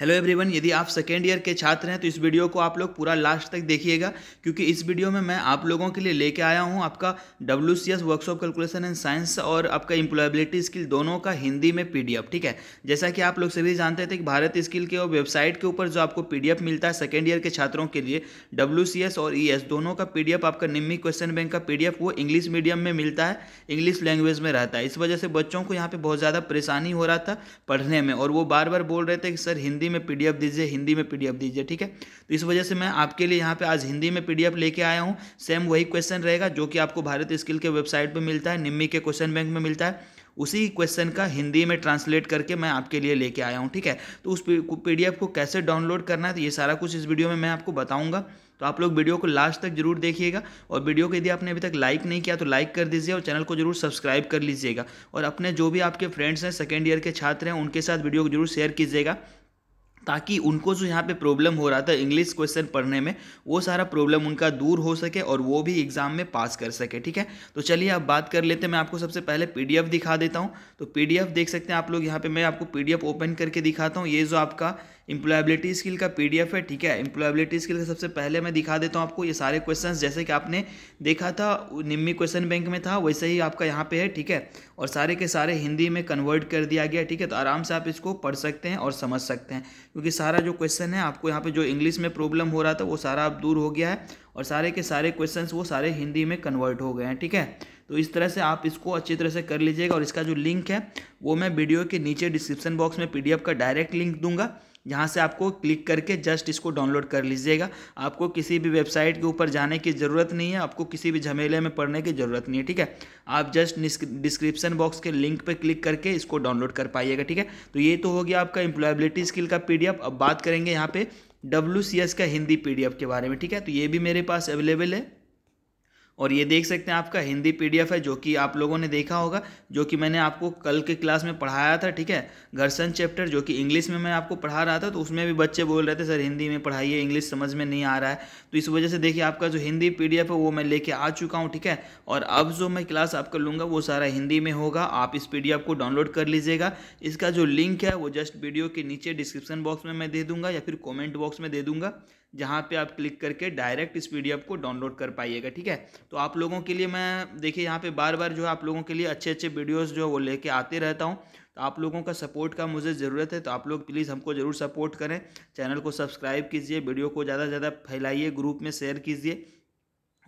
hello everyone यदि आप second year के छात्र हैं तो इस वीडियो को आप लोग पूरा लास्ट तक देखिएगा क्योंकि इस वीडियो में मैं आप लोगों के लिए लेके आया हूं आपका W C S workshop calculation and science और आपका इम्प्लॉयबिलिटी स्किल दोनों का हिंदी में पीडीएफ ठीक है जैसा कि आप लोग सभी जानते थे कि भारत स्किल के और वेबसाइट के ऊपर जो आपको पी मिलता है सेकेंड ईयर के छात्रों के लिए डब्ल्यू और ई e दोनों का पी आपका निम्मी क्वेश्चन बैंक का पी वो इंग्लिश मीडियम में मिलता है इंग्लिश लैंग्वेज में रहता है इस वजह से बच्चों को यहाँ पर बहुत ज़्यादा परेशानी हो रहा था पढ़ने में और वो बार बार बोल रहे थे कि सर हिंदी हिंदी में पी दीजिए हिंदी में पी दीजिए ठीक है तो इस वजह से मैं आपके लिए यहाँ पे आज हिंदी में पी लेके आया हूँ सेम वही क्वेश्चन रहेगा जो कि आपको भारत स्किल के वेबसाइट पर मिलता है निम्मी के क्वेश्चन बैंक में मिलता है उसी क्वेश्चन का हिंदी में ट्रांसलेट करके मैं आपके लिए लेके आया हूँ ठीक है तो उस पी को कैसे डाउनलोड करना है तो ये सारा कुछ इस वीडियो में मैं आपको बताऊँगा तो आप लोग वीडियो को लास्ट तक जरूर देखिएगा और वीडियो को यदि आपने अभी तक लाइक नहीं किया तो लाइक कर दीजिए और चैनल को जरूर सब्सक्राइब कर लीजिएगा और अपने जो भी आपके फ्रेंड्स हैं सेकेंड ईयर के छात्र हैं उनके साथ वीडियो को जरूर शेयर कीजिएगा ताकि उनको जो यहाँ पे प्रॉब्लम हो रहा था इंग्लिश क्वेश्चन पढ़ने में वो सारा प्रॉब्लम उनका दूर हो सके और वो भी एग्ज़ाम में पास कर सके ठीक है तो चलिए अब बात कर लेते हैं मैं आपको सबसे पहले पी दिखा देता हूँ तो पी देख सकते हैं आप लोग यहाँ पर मैं आपको पी ओपन करके दिखाता हूँ ये जो आपका इम्प्लॉयबिलिटी स्किल का पी है ठीक है इम्प्लॉयबिलिटी स्किल का सबसे पहले मैं दिखा देता हूँ आपको ये सारे क्वेश्चन जैसे कि आपने देखा था निम्मी क्वेश्चन बैंक में था वैसे ही आपका यहाँ पे है ठीक है और सारे के सारे हिंदी में कन्वर्ट कर दिया गया ठीक है तो आराम से आप इसको पढ़ सकते हैं और समझ सकते हैं क्योंकि सारा जो क्वेश्चन है आपको यहाँ पे जो इंग्लिश में प्रॉब्लम हो रहा था वो सारा अब दूर हो गया है और सारे के सारे क्वेश्चन वो सारे हिंदी में कन्वर्ट हो गए हैं ठीक है तो इस तरह से आप इसको अच्छी तरह से कर लीजिएगा और इसका जो लिंक है वो मैं वीडियो के नीचे डिस्क्रिप्शन बॉक्स में पी का डायरेक्ट लिंक दूंगा यहाँ से आपको क्लिक करके जस्ट इसको डाउनलोड कर लीजिएगा आपको किसी भी वेबसाइट के ऊपर जाने की ज़रूरत नहीं है आपको किसी भी झमेले में पढ़ने की ज़रूरत नहीं है ठीक है आप जस्ट डिस्क्रिप्शन बॉक्स के लिंक पर क्लिक करके इसको डाउनलोड कर पाइएगा ठीक है तो ये तो हो गया आपका एम्प्लॉयबिलिटी स्किल का पी अब बात करेंगे यहाँ पर डब्ल्यू का हिंदी पी के बारे में ठीक है तो ये भी मेरे पास अवेलेबल है और ये देख सकते हैं आपका हिंदी पीडीएफ है जो कि आप लोगों ने देखा होगा जो कि मैंने आपको कल के क्लास में पढ़ाया था ठीक है घर्षण चैप्टर जो कि इंग्लिश में मैं आपको पढ़ा रहा था तो उसमें भी बच्चे बोल रहे थे सर हिंदी में पढ़ाइए इंग्लिश समझ में नहीं आ रहा है तो इस वजह से देखिए आपका जो हिंदी पी है वो मैं लेके आ चुका हूँ ठीक है और अब जो मैं क्लास आपका लूँगा वो सारा हिंदी में होगा आप इस पी को डाउनलोड कर लीजिएगा इसका जो लिंक है वो जस्ट वीडियो के नीचे डिस्क्रिप्शन बॉक्स में मैं दे दूंगा या फिर कॉमेंट बॉक्स में दे दूँगा जहाँ पे आप क्लिक करके डायरेक्ट इस पीडीएफ को डाउनलोड कर पाइएगा ठीक है तो आप लोगों के लिए मैं देखिए यहाँ पे बार बार जो है आप लोगों के लिए अच्छे अच्छे वीडियोस जो है वो लेके आते रहता हूँ तो आप लोगों का सपोर्ट का मुझे ज़रूरत है तो आप लोग प्लीज़ हमको ज़रूर सपोर्ट करें चैनल को सब्सक्राइब कीजिए वीडियो को ज़्यादा से ज़्यादा फैलाइए ग्रुप में शेयर कीजिए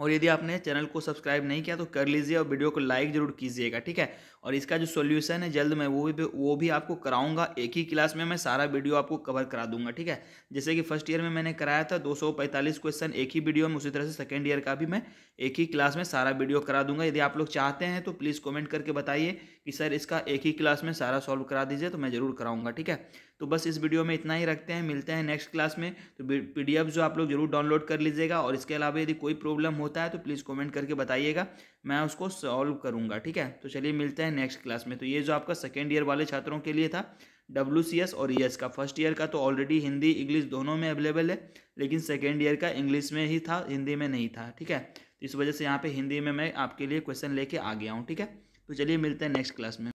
और यदि आपने चैनल को सब्सक्राइब नहीं किया तो कर लीजिए और वीडियो को लाइक जरूर कीजिएगा ठीक है और इसका जो सोल्यूशन है जल्द मैं वो भी वो भी आपको कराऊंगा एक ही क्लास में मैं सारा वीडियो आपको कवर करा दूंगा ठीक है जैसे कि फर्स्ट ईयर में मैंने कराया था 245 क्वेश्चन एक ही वीडियो में उसी तरह से सेकेंड ईयर का भी मैं एक ही क्लास में सारा वीडियो करा दूंगा यदि आप लोग चाहते हैं तो प्लीज़ कॉमेंट करके बताइए कि सर इसका एक ही क्लास में सारा सॉल्व करा दीजिए तो मैं ज़रूर कराऊंगा ठीक है तो बस इस वीडियो में इतना ही रखते हैं मिलते हैं नेक्स्ट क्लास में तो पी जो आप लोग जरूर डाउनलोड कर लीजिएगा और इसके अलावा यदि कोई प्रॉब्लम होता है तो प्लीज़ कॉमेंट करके बताइएगा मैं उसको सॉल्व करूँगा ठीक है तो चलिए मिलते हैं नेक्स्ट क्लास में तो ये जो आपका सेकेंड ईयर वाले छात्रों के लिए था डब्ल्यू सी एस और ई e एस का फर्स्ट ईयर का तो ऑलरेडी हिंदी इंग्लिश दोनों में अवेलेबल है लेकिन सेकेंड ईयर का इंग्लिश में ही था हिंदी में नहीं था ठीक है तो इस वजह से यहाँ पे हिंदी में मैं आपके लिए क्वेश्चन लेके आ गया हूँ ठीक है तो चलिए मिलते हैं नेक्स्ट क्लास में